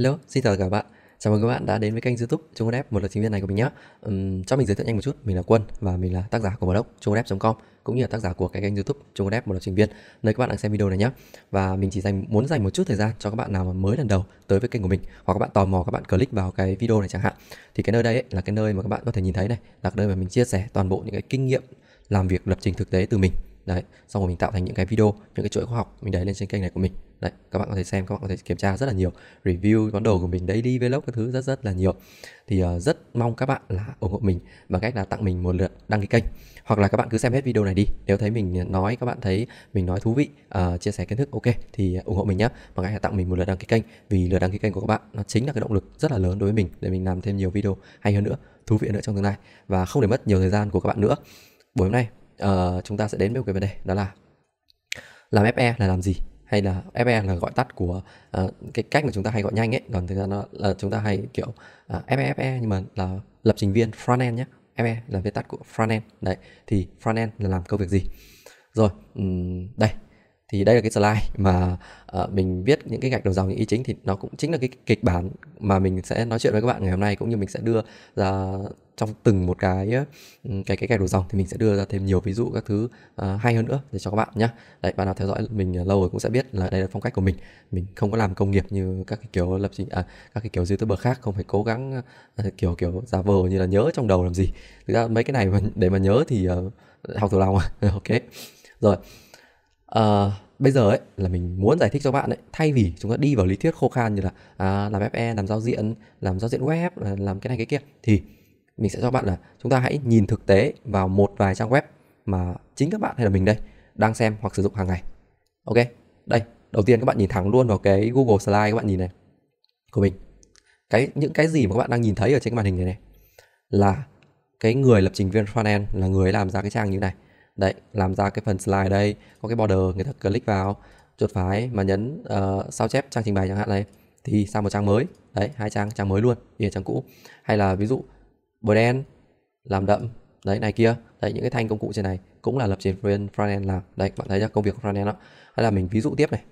Hello, xin chào các bạn. Chào mừng các bạn đã đến với kênh YouTube Trung Quân App, một lập trình viên này của mình nhé. Um, cho mình giới thiệu nhanh một chút, mình là Quân và mình là tác giả của blog chungunapp.com cũng như là tác giả của cái kênh YouTube Trung Quân App một lập trình viên nơi các bạn đang xem video này nhé. Và mình chỉ dành muốn dành một chút thời gian cho các bạn nào mà mới lần đầu tới với kênh của mình hoặc các bạn tò mò các bạn click vào cái video này chẳng hạn. Thì cái nơi đây ấy, là cái nơi mà các bạn có thể nhìn thấy này, là cái nơi mà mình chia sẻ toàn bộ những cái kinh nghiệm làm việc lập trình thực tế từ mình đấy xong rồi mình tạo thành những cái video những cái chuỗi khoa học mình đẩy lên trên kênh này của mình đấy các bạn có thể xem các bạn có thể kiểm tra rất là nhiều review món đồ của mình daily vlog các thứ rất rất là nhiều thì uh, rất mong các bạn là ủng hộ mình bằng cách là tặng mình một lượt đăng ký kênh hoặc là các bạn cứ xem hết video này đi nếu thấy mình nói các bạn thấy mình nói thú vị uh, chia sẻ kiến thức ok thì ủng hộ mình nhé bằng cách là tặng mình một lượt đăng ký kênh vì lượt đăng ký kênh của các bạn nó chính là cái động lực rất là lớn đối với mình để mình làm thêm nhiều video hay hơn nữa thú vị hơn nữa trong tương lai và không để mất nhiều thời gian của các bạn nữa buổi hôm nay uh, chúng ta sẽ đến với một cái vấn đề đó là làm FE là làm gì hay là FE là gọi tắt của uh, cái cách mà chúng ta hay gọi nhanh ấy còn thực ra nó là chúng ta hay kiểu uh, ờ, FE FE e nhưng mà là lập trình viên front end nhé FE là viết tắt của front end đấy thì front end là làm công việc gì rồi um, đây thì đây là cái slide mà uh, mình viết những cái gạch đầu dòng những ý chính thì nó cũng chính là cái kịch bản mà mình sẽ nói chuyện với các bạn ngày hôm nay cũng như mình sẽ đưa ra trong từng một cái ừ, cái cái cái đồ dòng thì mình sẽ đưa ra thêm nhiều ví dụ các thứ uh, hay hơn nữa để cho các bạn nhé đấy bạn nào theo dõi mình ờ, lâu rồi cũng sẽ biết là đây là phong cách của mình mình không có làm công nghiệp như các cái kiểu lập trình à, các cái kiểu youtuber khác không phải cố gắng uh, kiểu kiểu giả vờ như là nhớ trong đầu làm gì thực ra mấy cái này mà, để mà nhớ thì uh, học từ lòng à ok rồi uh, bây giờ ấy là mình muốn giải thích cho bạn ấy thay vì chúng ta đi vào lý thuyết khô khan như là à, làm fe làm giao diện làm giao diện web làm cái này cái kia thì mình sẽ cho bạn là chúng ta hãy nhìn thực tế vào một vài trang web mà chính các bạn hay là mình đây đang xem hoặc sử dụng hàng ngày ok đây đầu tiên các bạn nhìn thẳng luôn vào cái google slide các bạn nhìn này của mình cái những cái gì mà các bạn đang nhìn thấy ở trên cái màn hình này này là cái người lập trình viên frontend là người làm ra cái trang như này đấy làm ra cái phần slide đây có cái border người ta click vào chuột phải mà nhấn uh, sao chép trang trình bày chẳng hạn này thì sang một trang mới đấy hai trang trang mới luôn thì trang cũ hay là ví dụ bôi đen làm đậm đấy này kia đấy những cái thanh công cụ trên này cũng là lập trình bên frontend làm đấy bạn thấy chưa công việc frontend đó hay là mình ví dụ tiếp này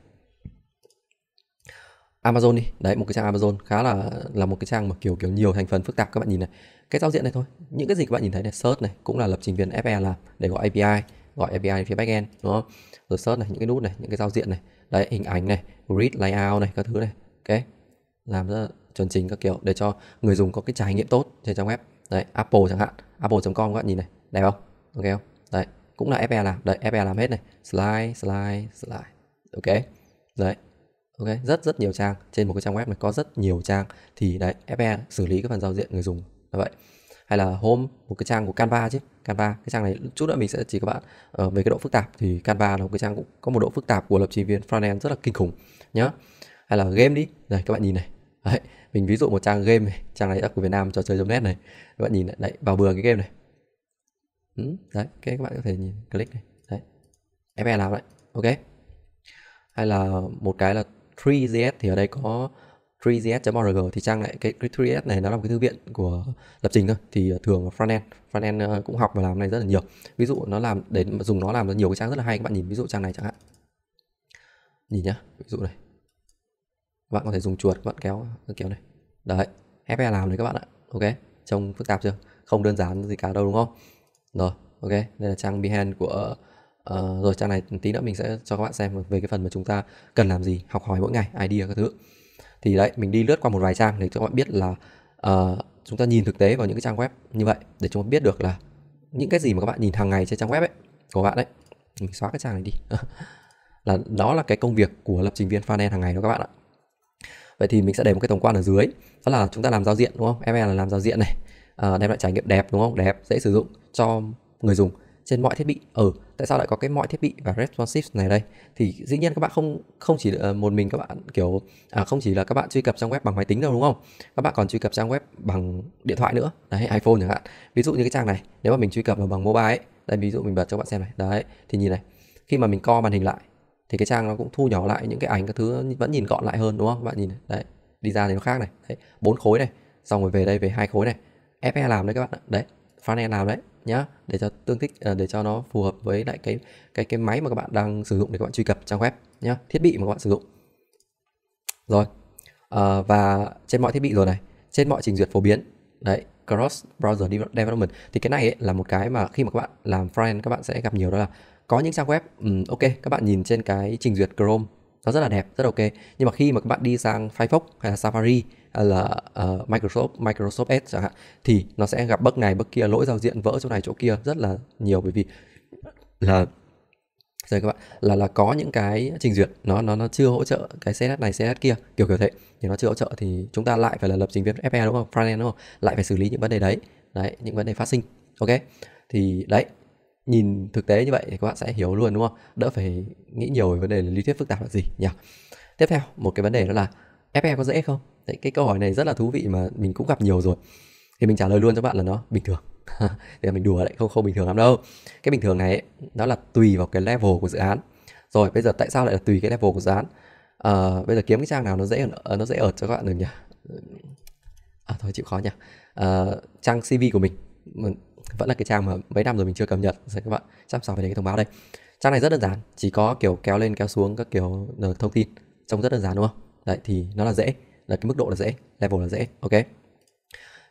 Amazon đi đấy một cái trang Amazon khá là là một cái trang mà kiểu kiểu nhiều thành phần phức tạp các bạn nhìn này cái giao diện này thôi những cái gì các bạn nhìn thấy này search này cũng là lập trình viên FE làm để gọi API gọi API phía backend đúng không rồi search này những cái nút này những cái giao diện này đấy hình ảnh này grid layout này các thứ này ok làm rất là chuẩn chỉnh các kiểu để cho người dùng có cái trải nghiệm tốt trên trang web đấy apple chẳng hạn apple.com các bạn nhìn này đẹp không ok không đấy cũng là fe làm đấy fe làm hết này slide slide slide ok đấy ok rất rất nhiều trang trên một cái trang web này có rất nhiều trang thì đấy fe xử lý cái phần giao diện người dùng là vậy hay là home một cái trang của canva chứ canva cái trang này chút nữa mình sẽ chỉ các bạn uh, về cái độ phức tạp thì canva là một cái trang cũng có một độ phức tạp của lập trình viên frontend rất là kinh khủng nhá hay là game đi này các bạn nhìn này đấy mình ví dụ một trang game này trang này app của việt nam trò chơi net này các bạn nhìn này, đấy vào bừa cái game này ừ, đấy cái các bạn có thể nhìn click này đấy fl e làm đấy ok hay là một cái là 3gs thì ở đây có 3gs.org thì trang này cái, cái 3gs này nó là một cái thư viện của lập trình thôi thì ờ, thường frontend frontend ờ, cũng học và làm này rất là nhiều ví dụ nó làm để dùng nó làm ra nhiều cái trang rất là hay các bạn nhìn ví dụ trang này chẳng hạn nhìn nhá ví dụ này các bạn có thể dùng chuột các bạn kéo kéo này đấy fe làm đấy các bạn ạ ok trông phức tạp chưa không đơn giản gì cả đâu đúng không rồi ok đây là trang behind của uh, rồi trang này tí nữa mình sẽ cho các bạn xem về cái phần mà chúng ta cần làm gì học hỏi mỗi ngày idea các thứ thì đấy mình đi lướt qua một vài trang để cho các bạn biết là uh, chúng ta nhìn thực tế vào những cái trang web như vậy để chúng ta biết được là những cái gì mà các bạn nhìn hàng ngày trên trang web ấy của bạn đấy mình xóa cái trang này đi là đó là cái công việc của lập trình viên funnel hàng ngày đó các bạn ạ vậy thì mình sẽ để một cái tổng quan ở dưới đó là chúng ta làm giao diện đúng không ML là làm giao diện này à, đem lại trải nghiệm đẹp đúng không đẹp dễ sử dụng cho người dùng trên mọi thiết bị ở ừ, tại sao lại có cái mọi thiết bị và responsive này đây thì dĩ nhiên các bạn không không chỉ một mình các bạn kiểu à, không chỉ là các bạn truy cập trang web bằng máy tính đâu đúng không các bạn còn truy cập trang web bằng điện thoại nữa đấy iphone chẳng hạn ví dụ như cái trang này nếu mà mình truy cập vào bằng mobile ấy đây ví dụ mình bật cho các bạn xem này đấy thì nhìn này khi mà mình co màn hình lại thì cái trang nó cũng thu nhỏ lại những cái ảnh các thứ vẫn nhìn gọn lại hơn đúng không bạn nhìn này. đấy đi ra thì nó khác này đấy bốn khối này xong rồi về đây về hai khối này fe làm đấy các bạn ạ đấy frontend làm đấy nhá để cho tương thích ờ, để cho nó phù hợp với lại cái cái cái máy mà các bạn đang sử dụng để các bạn truy cập trang web nhá thiết bị mà các bạn sử dụng rồi à, và trên mọi thiết bị rồi này trên mọi trình duyệt phổ biến đấy cross browser development thì cái này ấy là một cái mà khi mà các bạn làm friend các bạn sẽ gặp nhiều đó là có những trang web um, ok các bạn nhìn trên cái trình duyệt Chrome nó rất là đẹp rất ok nhưng mà khi mà các bạn đi sang Firefox hay là Safari hay là uh, Microsoft Microsoft Edge chẳng hạn thì nó sẽ gặp bug này bug kia lỗi giao diện vỡ chỗ này chỗ kia rất là nhiều bởi vì là rồi các bạn là là có những cái trình duyệt nó nó nó chưa hỗ trợ cái CSS này CSS kia kiểu kiểu thế thì nó chưa hỗ trợ thì chúng ta lại phải là lập trình viên FE đúng không frontend đúng không lại phải xử lý những vấn đề đấy đấy những vấn đề phát sinh ok thì đấy nhìn thực tế như vậy thì các bạn sẽ hiểu luôn đúng không đỡ phải nghĩ nhiều về vấn đề lý thuyết phức tạp là gì nhỉ tiếp theo một cái vấn đề đó là fe có dễ không Đấy, cái câu hỏi này rất là thú vị mà mình cũng gặp nhiều rồi thì mình trả lời luôn cho bạn là nó bình thường thì mình đùa lại không không bình thường lắm đâu cái bình thường này ấy, nó là tùy vào cái level của dự án rồi bây giờ tại sao lại là tùy cái level của dự án à, bây giờ kiếm cái trang nào nó dễ ờ, nó dễ ở cho các bạn được nhỉ à, thôi chịu khó nhỉ à, trang cv của mình vẫn là cái trang mà mấy năm rồi mình chưa cập nhật rồi các bạn chăm sóc về cái thông báo đây trang này rất đơn giản chỉ có kiểu kéo lên kéo xuống các kiểu ờ, thông tin trông rất đơn giản đúng không đấy thì nó là dễ là cái mức độ là dễ level là dễ ok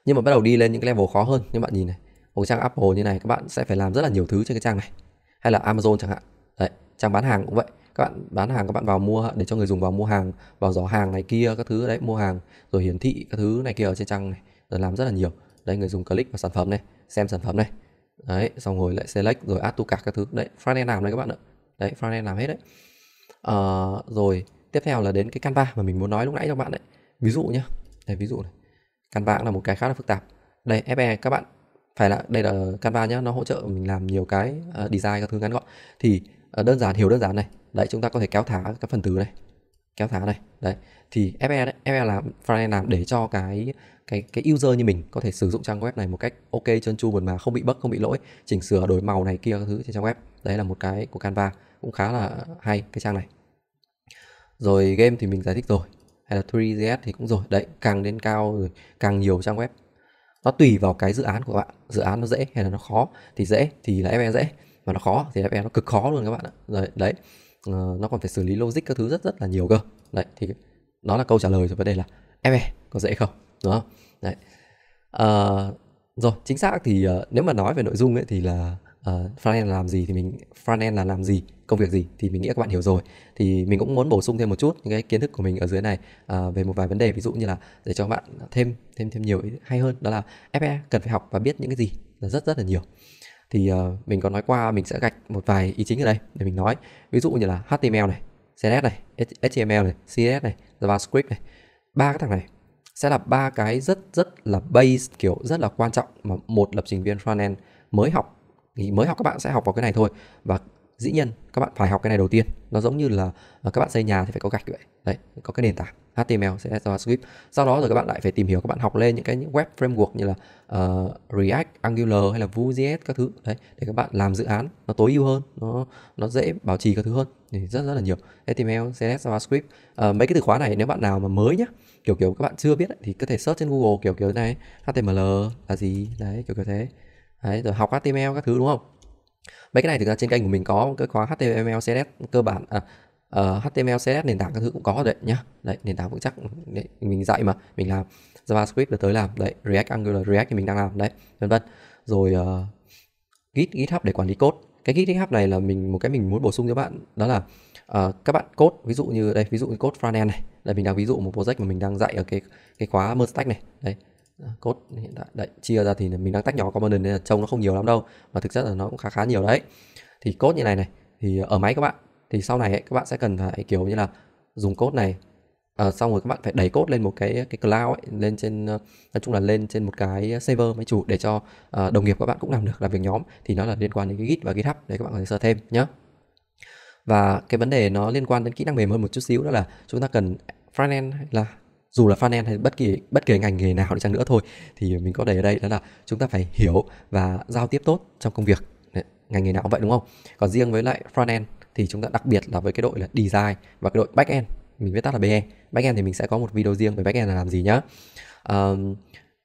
nhưng mà bắt đầu đi lên những cái level khó hơn như bạn nhìn này một trang apple như này các bạn sẽ phải làm rất là nhiều thứ trên cái trang này hay là amazon chẳng hạn đấy trang bán hàng cũng vậy các bạn bán hàng các bạn vào mua để cho người dùng vào mua hàng vào giỏ hàng này kia các thứ đấy mua hàng rồi hiển thị các thứ này kia ở trên trang này rồi làm rất là nhiều đấy người dùng click vào sản phẩm này xem sản phẩm này đấy xong rồi lại select rồi add to cả các thứ đấy frontend làm đấy các bạn ạ đấy frontend làm hết đấy à, rồi tiếp theo là đến cái canva mà mình muốn nói lúc nãy cho các bạn đấy ví dụ nhá đây ví dụ này canva cũng là một cái khá là phức tạp đây fe các bạn phải là đây là canva nhá nó hỗ trợ mình làm nhiều cái uh, design các thứ ngắn gọn thì uh, đơn giản hiểu đơn giản này đấy chúng ta có thể kéo thả các phần tử này kéo thả này đấy thì FE đấy, FE là frontend làm để cho cái cái cái user như mình có thể sử dụng trang web này một cách ok trơn tru mượt mà không bị bug không bị lỗi chỉnh sửa đổi màu này kia các thứ trên trang web đấy là một cái của Canva cũng khá là hay cái trang này rồi game thì mình giải thích rồi hay là 3ds thì cũng rồi đấy càng lên cao rồi càng nhiều trang web nó tùy vào cái dự án của bạn dự án nó dễ hay là nó khó thì dễ thì là FE dễ mà nó khó thì FE nó cực khó luôn các bạn ạ rồi đấy Ờ, nó còn phải xử lý logic các thứ rất rất là nhiều cơ đấy thì đó là câu trả lời cho vấn đề là FE có dễ không đúng không đấy uh, rồi chính xác thì uh, nếu mà nói về nội dung ấy thì là uh, frontend là làm gì thì mình frontend là làm gì công việc gì thì mình nghĩ các bạn hiểu rồi thì mình cũng muốn bổ sung thêm một chút những cái kiến thức của mình ở dưới này uh, về một vài vấn đề ví dụ như là để cho các bạn thêm thêm thêm nhiều hay hơn đó là FE cần phải học và biết những cái gì là rất rất là nhiều thì uh, mình có nói qua mình sẽ gạch một vài ý chính ở đây để mình nói ví dụ như là HTML này CSS này HTML này CSS này JavaScript này ba cái thằng này sẽ là ba cái rất rất là base kiểu rất là quan trọng mà một lập trình viên frontend mới học thì mới học các bạn sẽ học vào cái này thôi và dĩ nhiên các bạn phải học cái này đầu tiên nó giống như là ờ, các bạn xây nhà thì phải có gạch vậy đấy có cái nền tảng HTML sẽ JavaScript sau đó rồi các bạn lại phải tìm hiểu các bạn học lên những cái những web framework như là uh, React, Angular hay là Vue.js các thứ đấy để các bạn làm dự án nó tối ưu hơn nó nó dễ bảo trì các thứ hơn thì rất rất là nhiều HTML, CSS, JavaScript uh, mấy cái từ khóa này nếu bạn nào mà mới nhá kiểu kiểu các bạn chưa biết ấy, thì có thể search trên Google kiểu kiểu này HTML là gì đấy kiểu kiểu thế đấy rồi học HTML các thứ đúng không mấy cái này thực ra trên kênh của mình có cái khóa HTML CSS cơ bản à, uh, ờ, HTML CSS nền tảng các thứ cũng có đấy nhá đấy nền tảng vững chắc đấy, mình dạy mà mình làm JavaScript là tới làm đấy React Angular React thì mình đang làm đấy vân vân rồi uh, Git GitHub để quản lý code cái Git GitHub này là mình một cái mình muốn bổ sung cho bạn đó là uh, các bạn code ví dụ như đây ví dụ như code frontend này đây mình đang ví dụ một project mà mình đang dạy ở cái cái khóa merge stack này Đấy, code hiện tại đấy chia ra thì mình đang tách nhỏ component nên là trông nó không nhiều lắm đâu mà thực chất là nó cũng khá khá nhiều đấy thì code như này này thì ở máy các bạn thì sau này ấy, các bạn sẽ cần phải kiểu như là dùng cốt này à, xong rồi các bạn phải đẩy cốt lên một cái cái cloud ấy, lên trên ờ, nói chung là lên trên một cái server máy chủ để cho à, đồng nghiệp các bạn cũng làm được làm việc nhóm thì nó là liên quan đến cái git và github để các bạn có thể sơ thêm nhé và cái vấn đề nó liên quan đến kỹ năng mềm hơn một chút xíu đó là chúng ta cần frontend hay là dù là frontend hay bất kỳ bất kỳ ngành nghề nào đi chăng nữa thôi thì mình có đầy ở đây đó là chúng ta phải hiểu và giao tiếp tốt trong công việc ngành nghề nào cũng vậy đúng không còn riêng với lại frontend thì chúng ta đặc biệt là với cái đội là design và cái đội back end mình viết tắt là BE back end thì mình sẽ có một video riêng về back end là làm gì nhá um,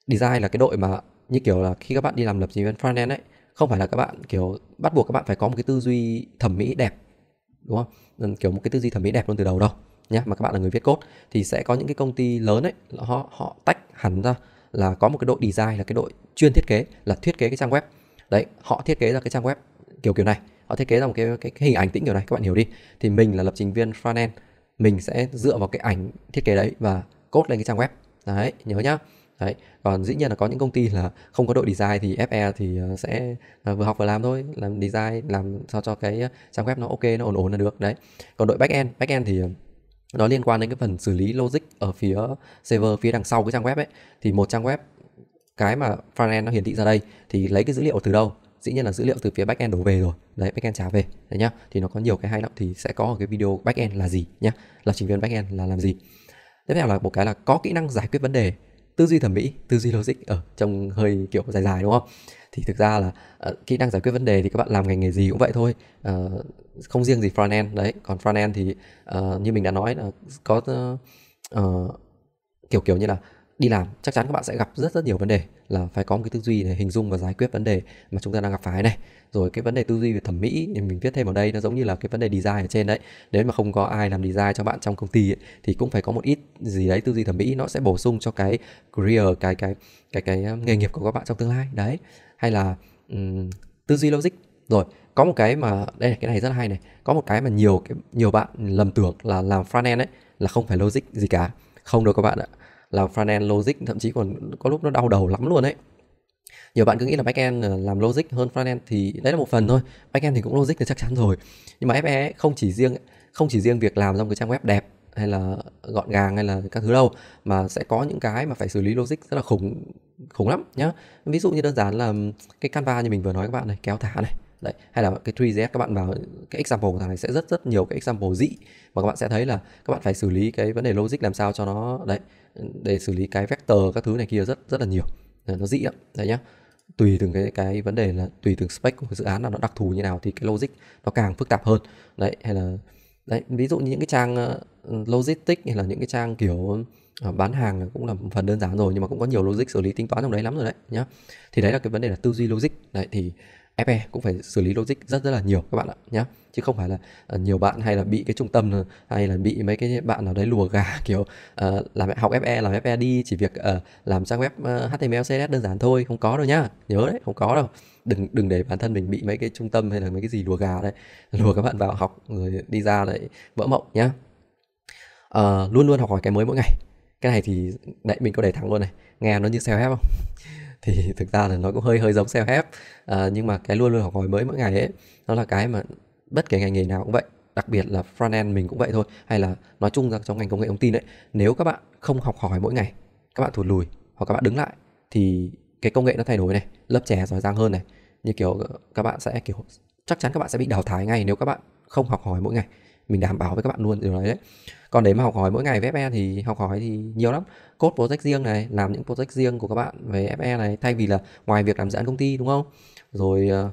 design là cái đội mà như kiểu là khi các bạn đi làm lập trình viên frontend ấy không phải là các bạn kiểu bắt buộc các bạn phải có một cái tư duy thẩm mỹ đẹp đúng không kiểu một cái tư duy thẩm mỹ đẹp luôn từ đầu đâu nhá mà các bạn là người viết code thì sẽ có những cái công ty lớn ấy họ họ tách hẳn ra là có một cái đội design là cái đội chuyên thiết kế là thiết kế cái trang web đấy họ thiết kế ra cái trang web kiểu kiểu này họ ờ, thiết kế ra một cái, cái, cái hình ảnh tĩnh kiểu này các bạn hiểu đi thì mình là lập trình viên front end mình sẽ dựa vào cái ảnh thiết kế đấy và code lên cái trang web đấy nhớ nhá đấy còn dĩ nhiên là có những công ty là không có đội design thì fe thì ờ, sẽ ờ, vừa học vừa làm thôi làm design làm sao cho cái trang web nó ok nó ổn ổn là được đấy còn đội back end back end thì nó liên quan đến cái phần xử lý logic ở phía server phía đằng sau cái trang web ấy thì một trang web cái mà frontend nó hiển thị ra đây thì lấy cái dữ liệu từ đâu dĩ nhiên là dữ liệu từ phía backend đổ về rồi đấy backend trả về đấy nhá thì nó có nhiều cái hay lắm thì sẽ có ở cái video backend là gì nhá là trình viên backend là làm gì tiếp theo là một cái là có kỹ năng giải quyết vấn đề tư duy thẩm mỹ tư duy logic ở trong hơi kiểu dài dài đúng không thì thực ra là uh, kỹ năng giải quyết vấn đề thì các bạn làm ngành nghề gì cũng vậy thôi uh, không riêng gì front end đấy còn front end thì uh, như mình đã nói là có uh, uh, kiểu kiểu như là đi làm chắc chắn các bạn sẽ gặp rất rất nhiều vấn đề là phải có một cái tư duy để hình dung và giải quyết vấn đề mà chúng ta đang gặp phải này rồi cái vấn đề tư duy về thẩm mỹ thì mình viết thêm vào đây nó giống như là cái vấn đề design ở trên đấy nếu mà không có ai làm design cho bạn trong công ty ấy, thì cũng phải có một ít gì đấy tư duy thẩm mỹ nó sẽ bổ sung cho cái career cái cái cái cái, um, nghề nghiệp của các bạn trong tương lai đấy hay là um, tư duy logic rồi có một cái mà đây là cái này rất hay này có một cái mà nhiều cái nhiều bạn lầm tưởng là làm front end ấy là không phải logic gì cả không đâu các bạn ạ làm front end logic thậm chí còn có lúc nó đau đầu lắm luôn đấy nhiều bạn cứ nghĩ là backend ờ, làm logic hơn frontend thì đấy là một phần thôi backend thì cũng logic thì chắc chắn rồi nhưng mà FE không chỉ riêng không chỉ riêng việc làm ra một cái trang web đẹp hay là gọn gàng hay là các thứ đâu mà sẽ có những cái mà phải xử lý logic rất là khủng khủng lắm nhá ví dụ như đơn giản là cái canva như mình vừa nói các bạn này kéo thả này đấy hay là cái tree các bạn vào cái example của thằng này sẽ rất rất nhiều cái example dị và các bạn sẽ thấy là các bạn phải xử lý cái vấn đề logic làm sao cho nó đấy để xử lý cái vector các thứ này kia rất rất là nhiều đấy, nó dị lắm đấy nhá tùy từng cái cái vấn đề là tùy từng spec của dự án là nó đặc thù như nào thì cái logic nó càng phức tạp hơn đấy hay là đấy ví dụ như những cái trang ờ, logistics hay là những cái trang kiểu ờ, bán hàng cũng là phần đơn giản rồi nhưng mà cũng có nhiều logic xử lý tính toán trong đấy lắm rồi đấy nhá thì đấy là cái vấn đề là tư duy logic đấy thì FE cũng phải xử lý logic rất rất là nhiều các bạn ạ nhé chứ không phải là ờ, nhiều bạn hay là bị cái trung tâm hay là bị mấy cái bạn nào đấy lùa gà kiểu uh, làm học FE làm FE đi chỉ việc uh, làm trang web uh, HTML CSS đơn giản thôi không có đâu nhá nhớ đấy không có đâu đừng đừng để bản thân mình bị mấy cái trung tâm hay là mấy cái gì lùa gà đấy lùa các bạn vào học rồi đi ra lại vỡ mộng nhá uh, luôn luôn học hỏi cái mới mỗi ngày cái này thì đấy mình có để thẳng luôn này nghe nó như self help không thì thực ra là nó cũng hơi hơi giống self help à, nhưng mà cái luôn luôn học hỏi mới mỗi ngày ấy nó là cái mà bất kể ngành nghề nào cũng vậy đặc biệt là front end mình cũng vậy thôi hay là nói chung ra trong ngành công nghệ thông tin ấy nếu các bạn không học hỏi mỗi ngày các bạn thụt lùi hoặc các bạn đứng lại thì cái công nghệ nó thay đổi này lớp trẻ giỏi giang hơn này như kiểu các bạn sẽ kiểu chắc chắn các bạn sẽ bị đào thải ngay nếu các bạn không học hỏi mỗi ngày mình đảm bảo với các bạn luôn điều đấy đấy còn để mà học hỏi mỗi ngày với FE thì học hỏi thì nhiều lắm code project riêng này làm những project riêng của các bạn về FE này thay vì là ngoài việc làm dự án công ty đúng không rồi ờ,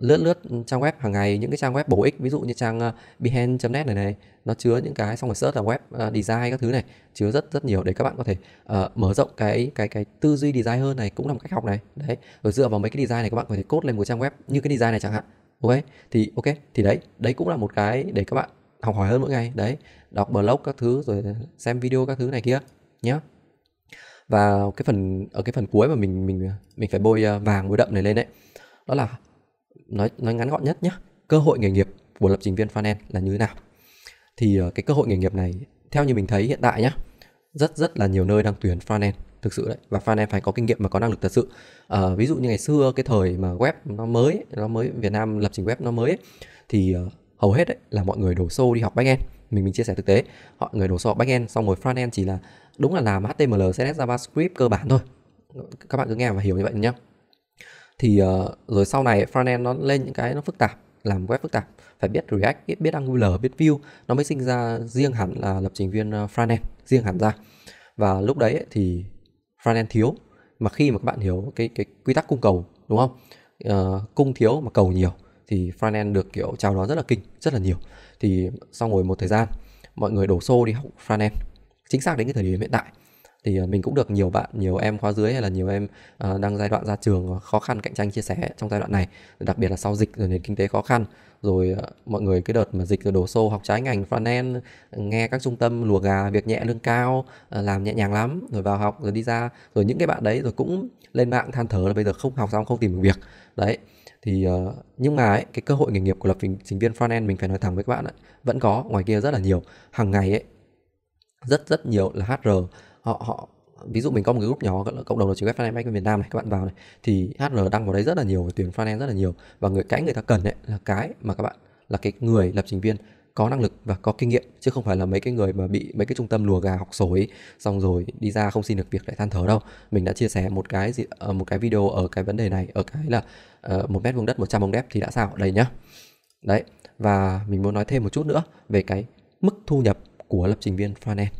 lướt lướt trang web hàng ngày những cái trang web bổ ích ví dụ như trang uh, net này này nó chứa những cái xong rồi search là web ờ, design các thứ này chứa rất rất nhiều để các bạn có thể uh, mở rộng cái cái cái tư duy design hơn này cũng là một cách học này đấy rồi dựa vào mấy cái design này các bạn có thể cốt lên một trang web như cái design này chẳng hạn ok thì ok thì đấy đấy cũng là một cái để các bạn học hỏi hơn mỗi ngày đấy đọc blog các thứ rồi xem video các thứ này kia nhé và cái phần ở cái phần cuối mà mình mình mình phải bôi à, vàng bôi đậm này lên đấy đó là nói nói ngắn gọn nhất nhé cơ hội nghề nghiệp của lập trình viên frontend là như thế nào thì à, cái cơ hội nghề nghiệp này theo như mình thấy hiện tại nhé rất rất là nhiều nơi đang tuyển frontend thực sự đấy và frontend phải có kinh nghiệm và có năng lực thật sự à, ví dụ như ngày xưa cái thời mà web nó mới nó mới Việt Nam lập trình web nó mới ấy, thì à, hầu hết đấy là mọi người đổ xô đi học backend mình mình chia sẻ thực tế họ người đổ xô học backend xong rồi frontend chỉ là đúng là làm html css javascript cơ bản thôi các bạn cứ nghe và hiểu như vậy nhé thì uh, rồi sau này frontend nó lên những cái nó phức tạp làm web phức tạp phải biết React, biết, biết Angular, biết view nó mới sinh ra riêng hẳn là lập trình viên ờ, frontend riêng hẳn ra và lúc đấy ấy, thì frontend thiếu mà khi mà các bạn hiểu cái cái quy tắc cung cầu đúng không uh, cung thiếu mà cầu nhiều thì front end được kiểu chào đón rất là kinh rất là nhiều thì sau ngồi một thời gian mọi người đổ xô đi học front end chính xác đến cái thời điểm hiện tại thì ờ, mình cũng được nhiều bạn nhiều em khóa dưới hay là nhiều em uh, đang giai đoạn ra trường khó khăn cạnh tranh chia sẻ trong giai đoạn này đặc biệt là sau dịch rồi nền kinh tế khó khăn rồi ờ, mọi người cái đợt mà dịch rồi đổ xô học trái ngành front end ờ, nghe các trung tâm lùa gà việc nhẹ lương cao ờ, làm nhẹ nhàng lắm rồi vào học rồi đi ra rồi những cái bạn đấy rồi cũng lên mạng than thở là bây giờ không học xong không tìm được việc đấy thì nhưng mà ấy, cái cơ hội nghề nghiệp của lập trình, trình viên front end mình phải nói thẳng với các bạn ấy, vẫn có ngoài kia rất là nhiều hàng ngày ấy rất rất nhiều là HR họ họ ví dụ mình có một cái group nhỏ cộng đồng lập trình web front end Việt Nam này các bạn vào này thì HR đăng vào đấy rất là nhiều tuyển front rất là nhiều và người cái người ta cần đấy là cái mà các bạn là cái người lập trình viên có năng lực và có kinh nghiệm chứ không phải là mấy cái người mà bị mấy cái trung tâm lùa gà học sổi xong rồi đi ra không xin được việc lại than thở đâu mình đã chia sẻ một cái gì ờ, một cái video ở cái vấn đề này ở cái là ờ, một mét vuông đất 100 ông đép thì đã sao đây nhá đấy và mình muốn nói thêm một chút nữa về cái mức thu nhập của lập trình viên front end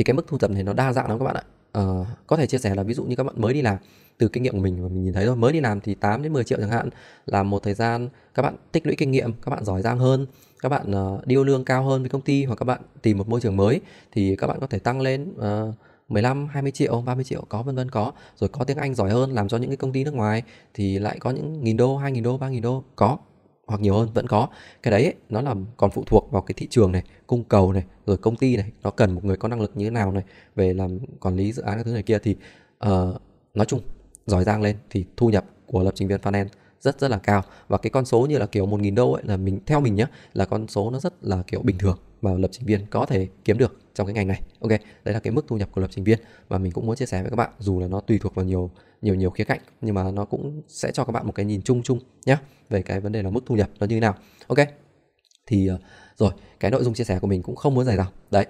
thì cái mức thu nhập này nó đa dạng lắm các bạn ạ uh, có thể chia sẻ là ví dụ như các bạn mới đi làm từ kinh nghiệm của mình và mình nhìn thấy thôi mới đi làm thì 8 đến 10 triệu chẳng hạn là một thời gian các bạn tích lũy kinh nghiệm các bạn giỏi giang hơn các bạn uh, điêu lương cao hơn với công ty hoặc các bạn tìm một môi trường mới thì các bạn có thể tăng lên uh, 15, 20 triệu, 30 triệu có vân vân có rồi có tiếng Anh giỏi hơn làm cho những cái công ty nước ngoài thì lại có những nghìn đô, 2 nghìn đô, 3 nghìn đô có hoặc nhiều hơn vẫn có cái đấy ấy, nó là còn phụ thuộc vào cái thị trường này cung cầu này rồi công ty này nó cần một người có năng lực như thế nào này về làm quản lý dự án các thứ này kia thì uh, nói chung giỏi giang lên thì thu nhập của lập trình viên front end rất rất là cao và cái con số như là kiểu 1.000 đô ấy là mình theo mình nhé là con số nó rất là kiểu bình thường mà lập trình viên có thể kiếm được trong cái ngành này ok đấy là cái mức thu nhập của lập trình viên và mình cũng muốn chia sẻ với các bạn dù là nó tùy thuộc vào nhiều nhiều nhiều khía cạnh nhưng mà nó cũng sẽ cho các bạn một cái nhìn chung chung nhé về cái vấn đề là mức thu nhập nó như thế nào ok thì ờ, rồi cái nội dung chia sẻ của mình cũng không muốn dài dòng đấy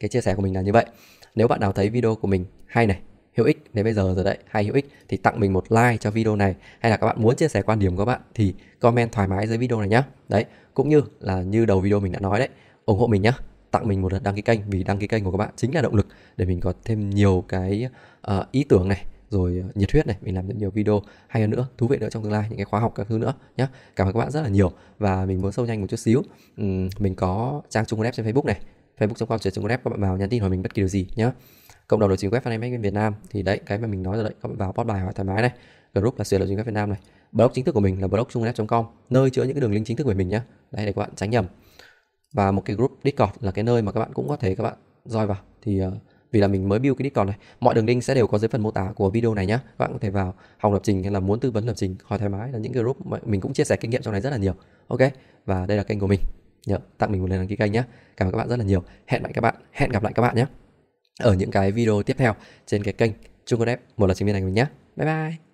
cái chia sẻ của mình là như vậy nếu bạn nào thấy video của mình hay này hữu ích đến bây giờ rồi đấy hay hữu ích thì tặng mình một like cho video này hay là các bạn muốn chia sẻ quan điểm của bạn thì comment thoải mái dưới video này nhé đấy cũng như là như đầu video mình đã nói đấy ủng hộ mình nhé tặng mình một lượt đăng ký kênh vì đăng ký kênh của các bạn chính là động lực để mình có thêm nhiều cái uh, ý tưởng này rồi ờ, nhiệt huyết này mình làm thêm nhiều video hay hơn nữa thú vị nữa trong tương lai những cái khóa học các thứ nữa nhé cảm ơn các bạn rất là nhiều và mình muốn sâu nhanh một chút xíu uhm, mình có trang trung web trên facebook này facebook.com trên web các bạn vào nhắn tin hỏi mình bất kỳ điều gì nhé cộng đồng lập trình web Fanemac Việt Nam thì đấy cái mà mình nói rồi đấy các bạn vào post bài hỏi thoải mái này group là sửa lập trình web Việt Nam này blog chính thức của mình là blog com nơi chứa những cái đường link chính thức của mình nhé đây để các bạn tránh nhầm và một cái group Discord là cái nơi mà các bạn cũng có thể các bạn join vào thì uh, vì là mình mới build cái Discord này. Mọi đường link sẽ đều có dưới phần mô tả của video này nhé. Các bạn có thể vào học lập trình hay là muốn tư vấn lập trình hỏi thoải mái là những group mà mình cũng chia sẻ kinh nghiệm trong này rất là nhiều. Ok. Và đây là kênh của mình. Nhớ tặng mình một lần đăng ký kênh nhé. Cảm ơn các bạn rất là nhiều. Hẹn lại các bạn, hẹn gặp lại các bạn nhé. Ở những cái video tiếp theo trên cái kênh Trung Code Đẹp một là trình viên này của mình nhé. Bye bye.